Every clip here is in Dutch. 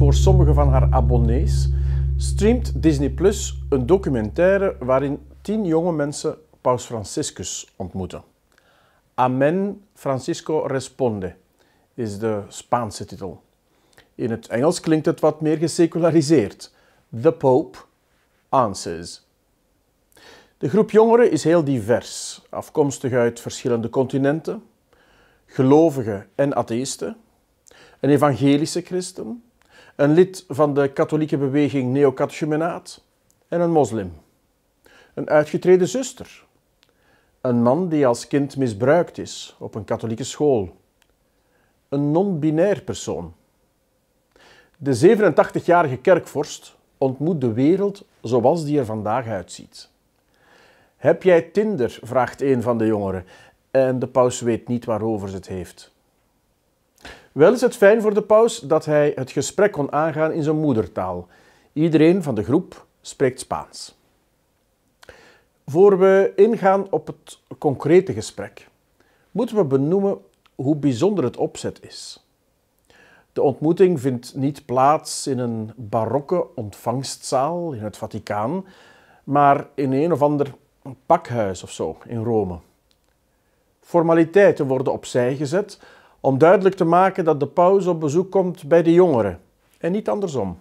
voor sommige van haar abonnees, streamt Disney Plus een documentaire waarin tien jonge mensen Paus Franciscus ontmoeten. Amen Francisco Responde is de Spaanse titel. In het Engels klinkt het wat meer geseculariseerd. The Pope Answers. De groep jongeren is heel divers, afkomstig uit verschillende continenten, gelovigen en atheïsten, een evangelische christen, een lid van de katholieke beweging Neocatechumenaat en een moslim. Een uitgetreden zuster. Een man die als kind misbruikt is op een katholieke school. Een non-binair persoon. De 87-jarige kerkvorst ontmoet de wereld zoals die er vandaag uitziet. Heb jij Tinder? vraagt een van de jongeren. En de paus weet niet waarover ze het heeft. Wel is het fijn voor de paus dat hij het gesprek kon aangaan in zijn moedertaal. Iedereen van de groep spreekt Spaans. Voor we ingaan op het concrete gesprek, moeten we benoemen hoe bijzonder het opzet is. De ontmoeting vindt niet plaats in een barokke ontvangstzaal in het Vaticaan, maar in een of ander pakhuis of zo in Rome. Formaliteiten worden opzij gezet om duidelijk te maken dat de pauze op bezoek komt bij de jongeren en niet andersom.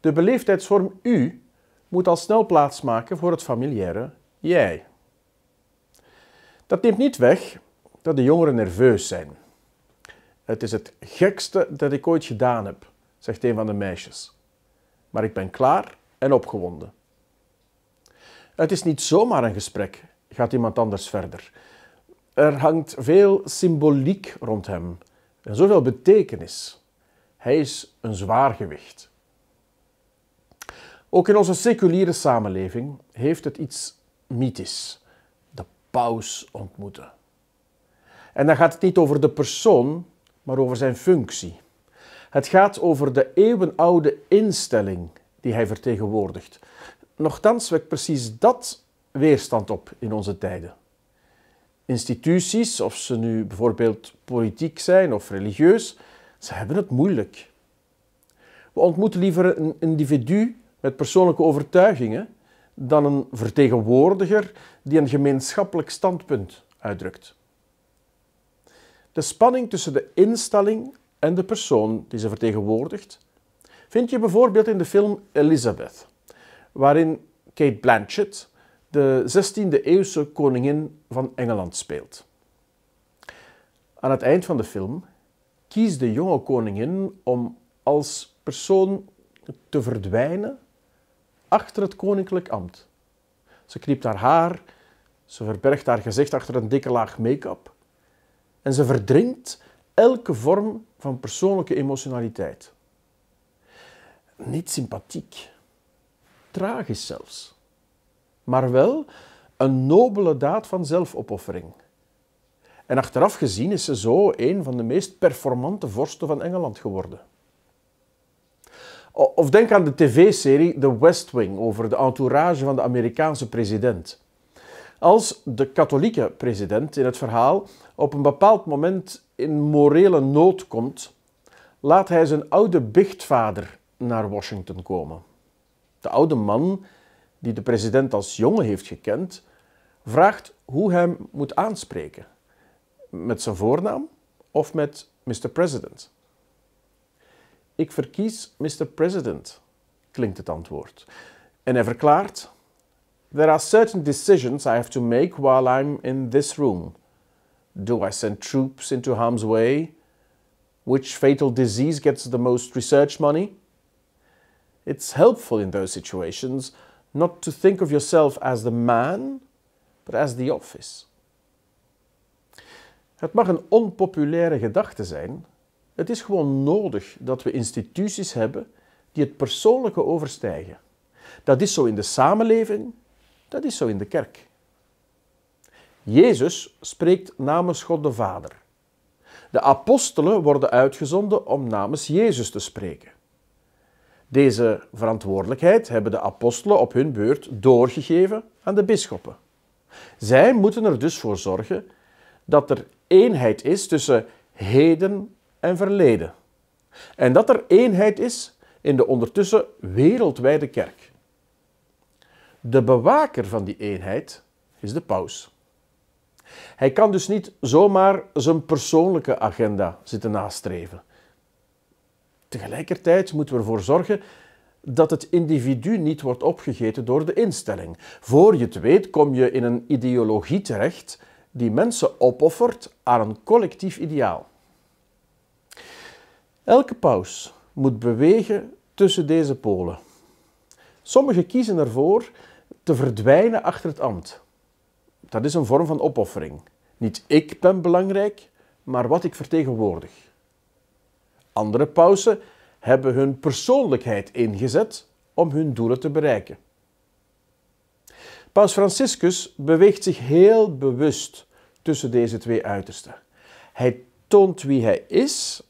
De beleefdheidsvorm u moet al snel plaatsmaken voor het familiaire jij. Dat neemt niet weg dat de jongeren nerveus zijn. Het is het gekste dat ik ooit gedaan heb, zegt een van de meisjes. Maar ik ben klaar en opgewonden. Het is niet zomaar een gesprek, gaat iemand anders verder. Er hangt veel symboliek rond hem en zoveel betekenis. Hij is een zwaar gewicht. Ook in onze seculiere samenleving heeft het iets mythisch. De paus ontmoeten. En dan gaat het niet over de persoon, maar over zijn functie. Het gaat over de eeuwenoude instelling die hij vertegenwoordigt. Nochtans wekt precies dat weerstand op in onze tijden instituties, of ze nu bijvoorbeeld politiek zijn of religieus, ze hebben het moeilijk. We ontmoeten liever een individu met persoonlijke overtuigingen dan een vertegenwoordiger die een gemeenschappelijk standpunt uitdrukt. De spanning tussen de instelling en de persoon die ze vertegenwoordigt vind je bijvoorbeeld in de film Elizabeth, waarin Kate Blanchett de 16e eeuwse koningin van Engeland speelt. Aan het eind van de film kiest de jonge koningin om als persoon te verdwijnen achter het koninklijk ambt. Ze kniept haar haar, ze verbergt haar gezicht achter een dikke laag make-up en ze verdrinkt elke vorm van persoonlijke emotionaliteit. Niet sympathiek, tragisch zelfs maar wel een nobele daad van zelfopoffering. En achteraf gezien is ze zo een van de meest performante vorsten van Engeland geworden. Of denk aan de tv-serie The West Wing over de entourage van de Amerikaanse president. Als de katholieke president in het verhaal op een bepaald moment in morele nood komt, laat hij zijn oude bichtvader naar Washington komen. De oude man die de president als jongen heeft gekend, vraagt hoe hij hem moet aanspreken. Met zijn voornaam of met Mr. President? Ik verkies Mr. President, klinkt het antwoord. En hij verklaart: There are certain decisions I have to make while I'm in this room. Do I send troops into harm's way? Which fatal disease gets the most research money? It's helpful in those situations not to think of yourself as the man, but as the office. Het mag een onpopulaire gedachte zijn. Het is gewoon nodig dat we instituties hebben die het persoonlijke overstijgen. Dat is zo in de samenleving, dat is zo in de kerk. Jezus spreekt namens God de Vader. De apostelen worden uitgezonden om namens Jezus te spreken. Deze verantwoordelijkheid hebben de apostelen op hun beurt doorgegeven aan de bischoppen. Zij moeten er dus voor zorgen dat er eenheid is tussen heden en verleden. En dat er eenheid is in de ondertussen wereldwijde kerk. De bewaker van die eenheid is de paus. Hij kan dus niet zomaar zijn persoonlijke agenda zitten nastreven. Tegelijkertijd moeten we ervoor zorgen dat het individu niet wordt opgegeten door de instelling. Voor je het weet kom je in een ideologie terecht die mensen opoffert aan een collectief ideaal. Elke paus moet bewegen tussen deze polen. Sommigen kiezen ervoor te verdwijnen achter het ambt. Dat is een vorm van opoffering. Niet ik ben belangrijk, maar wat ik vertegenwoordig. Andere pausen hebben hun persoonlijkheid ingezet om hun doelen te bereiken. Paus Franciscus beweegt zich heel bewust tussen deze twee uitersten. Hij toont wie hij is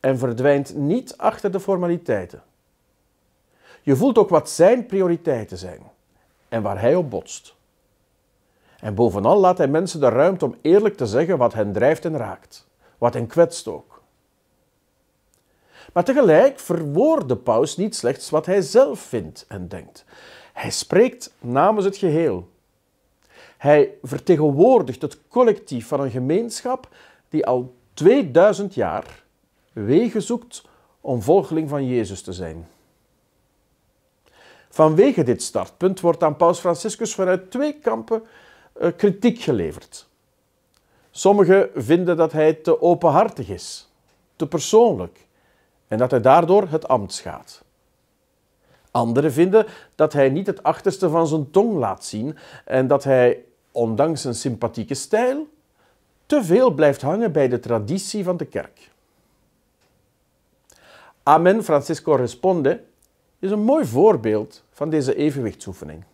en verdwijnt niet achter de formaliteiten. Je voelt ook wat zijn prioriteiten zijn en waar hij op botst. En bovenal laat hij mensen de ruimte om eerlijk te zeggen wat hen drijft en raakt, wat hen kwetst ook. Maar tegelijk verwoordt de paus niet slechts wat hij zelf vindt en denkt. Hij spreekt namens het geheel. Hij vertegenwoordigt het collectief van een gemeenschap die al 2000 jaar wegen zoekt om volgeling van Jezus te zijn. Vanwege dit startpunt wordt aan Paus Franciscus vanuit twee kampen eh, kritiek geleverd. Sommigen vinden dat hij te openhartig is, te persoonlijk, en dat hij daardoor het ambt schaadt. Anderen vinden dat hij niet het achterste van zijn tong laat zien en dat hij, ondanks zijn sympathieke stijl, te veel blijft hangen bij de traditie van de kerk. Amen Francisco Responde is een mooi voorbeeld van deze evenwichtsoefening.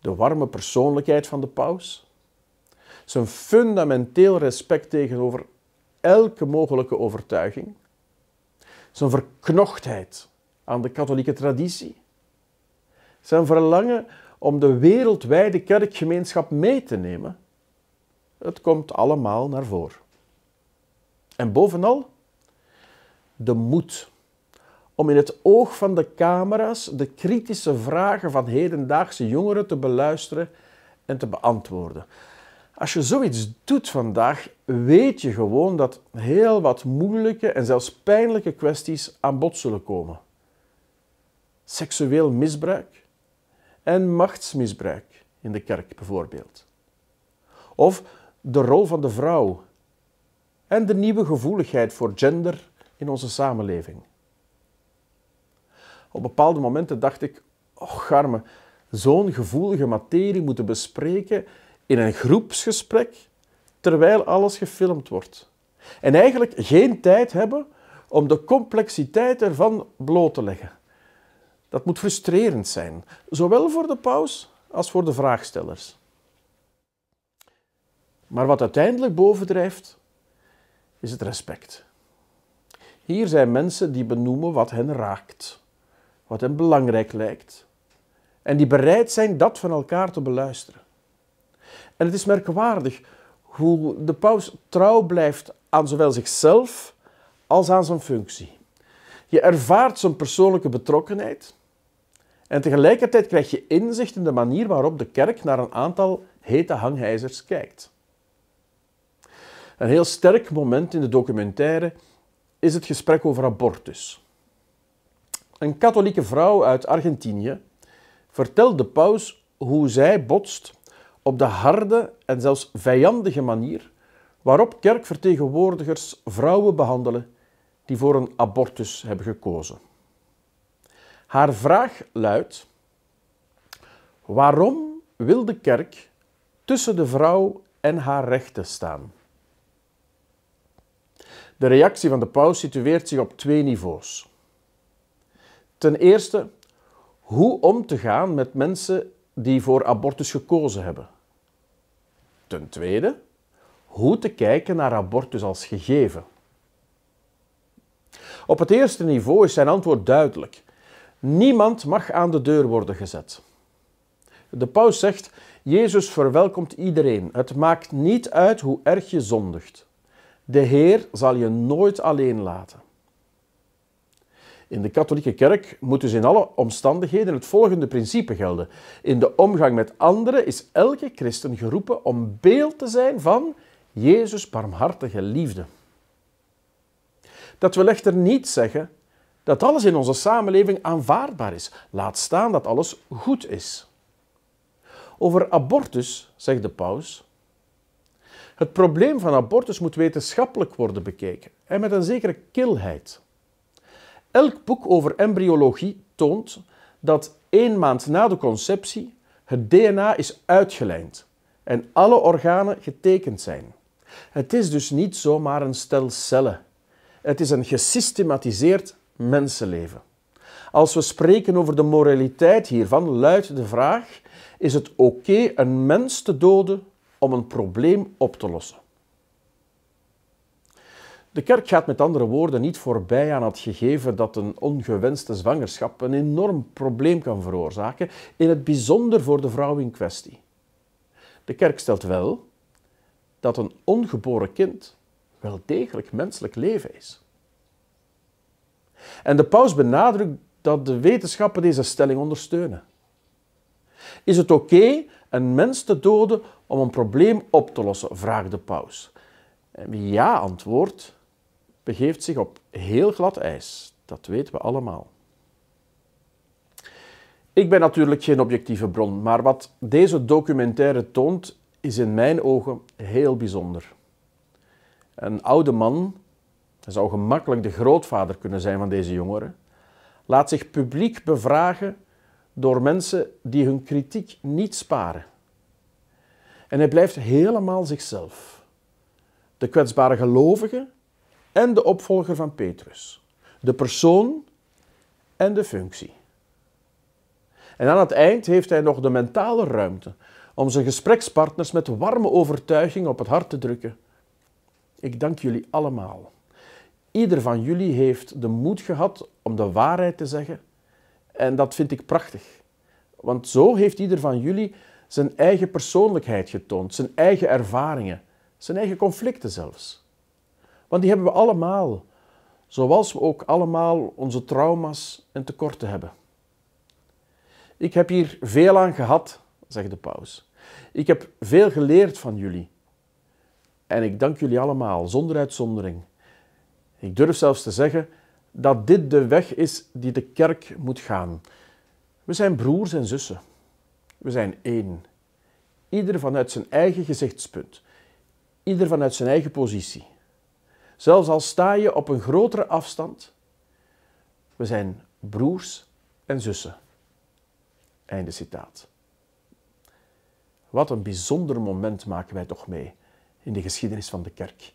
De warme persoonlijkheid van de paus, zijn fundamenteel respect tegenover elke mogelijke overtuiging, zijn verknochtheid aan de katholieke traditie, zijn verlangen om de wereldwijde kerkgemeenschap mee te nemen, het komt allemaal naar voren. En bovenal de moed om in het oog van de camera's de kritische vragen van hedendaagse jongeren te beluisteren en te beantwoorden. Als je zoiets doet vandaag, weet je gewoon dat heel wat moeilijke en zelfs pijnlijke kwesties aan bod zullen komen. Seksueel misbruik en machtsmisbruik in de kerk bijvoorbeeld. Of de rol van de vrouw en de nieuwe gevoeligheid voor gender in onze samenleving. Op bepaalde momenten dacht ik, oh arme, zo'n gevoelige materie moeten bespreken in een groepsgesprek terwijl alles gefilmd wordt. En eigenlijk geen tijd hebben om de complexiteit ervan bloot te leggen. Dat moet frustrerend zijn, zowel voor de paus als voor de vraagstellers. Maar wat uiteindelijk bovendrijft, is het respect. Hier zijn mensen die benoemen wat hen raakt, wat hen belangrijk lijkt, en die bereid zijn dat van elkaar te beluisteren. En het is merkwaardig hoe de paus trouw blijft aan zowel zichzelf als aan zijn functie. Je ervaart zijn persoonlijke betrokkenheid en tegelijkertijd krijg je inzicht in de manier waarop de kerk naar een aantal hete hangijzers kijkt. Een heel sterk moment in de documentaire is het gesprek over abortus. Een katholieke vrouw uit Argentinië vertelt de paus hoe zij botst op de harde en zelfs vijandige manier waarop kerkvertegenwoordigers vrouwen behandelen die voor een abortus hebben gekozen. Haar vraag luidt: waarom wil de kerk tussen de vrouw en haar rechten staan? De reactie van de paus situeert zich op twee niveaus. Ten eerste, hoe om te gaan met mensen die voor abortus gekozen hebben. Ten tweede, hoe te kijken naar abortus als gegeven. Op het eerste niveau is zijn antwoord duidelijk. Niemand mag aan de deur worden gezet. De paus zegt: Jezus verwelkomt iedereen. Het maakt niet uit hoe erg je zondigt. De Heer zal je nooit alleen laten. In de katholieke kerk moet dus in alle omstandigheden het volgende principe gelden. In de omgang met anderen is elke christen geroepen om beeld te zijn van Jezus' barmhartige liefde. Dat wil echter niet zeggen dat alles in onze samenleving aanvaardbaar is, laat staan dat alles goed is. Over abortus zegt de paus. Het probleem van abortus moet wetenschappelijk worden bekeken en met een zekere kilheid. Elk boek over embryologie toont dat één maand na de conceptie het DNA is uitgelijnd en alle organen getekend zijn. Het is dus niet zomaar een stel cellen. Het is een gesystematiseerd mensenleven. Als we spreken over de moraliteit hiervan, luidt de vraag: is het oké een mens te doden om een probleem op te lossen? De kerk gaat met andere woorden niet voorbij aan het gegeven dat een ongewenste zwangerschap een enorm probleem kan veroorzaken, in het bijzonder voor de vrouw in kwestie. De kerk stelt wel dat een ongeboren kind wel degelijk menselijk leven is. En de paus benadrukt dat de wetenschappen deze stelling ondersteunen. Is het oké een mens te doden om een probleem op te lossen? vraagt de paus. En wie ja antwoordt, begeeft zich op heel glad ijs. Dat weten we allemaal. Ik ben natuurlijk geen objectieve bron, maar wat deze documentaire toont, is in mijn ogen heel bijzonder. Een oude man, hij zou gemakkelijk de grootvader kunnen zijn van deze jongeren, laat zich publiek bevragen door mensen die hun kritiek niet sparen. En hij blijft helemaal zichzelf. De kwetsbare gelovigen en de opvolger van Petrus. De persoon en de functie. En aan het eind heeft hij nog de mentale ruimte om zijn gesprekspartners met warme overtuiging op het hart te drukken. Ik dank jullie allemaal. Ieder van jullie heeft de moed gehad om de waarheid te zeggen. En dat vind ik prachtig. Want zo heeft ieder van jullie zijn eigen persoonlijkheid getoond, zijn eigen ervaringen, zijn eigen conflicten zelfs. Want die hebben we allemaal. Zoals we ook allemaal onze trauma's en tekorten hebben. Ik heb hier veel aan gehad, zegt de paus. Ik heb veel geleerd van jullie. En ik dank jullie allemaal, zonder uitzondering. Ik durf zelfs te zeggen dat dit de weg is die de kerk moet gaan. We zijn broers en zussen. We zijn één. Ieder vanuit zijn eigen gezichtspunt. Ieder vanuit zijn eigen positie. Zelfs al sta je op een grotere afstand, we zijn broers en zussen. Einde citaat. Wat een bijzonder moment maken wij toch mee in de geschiedenis van de kerk.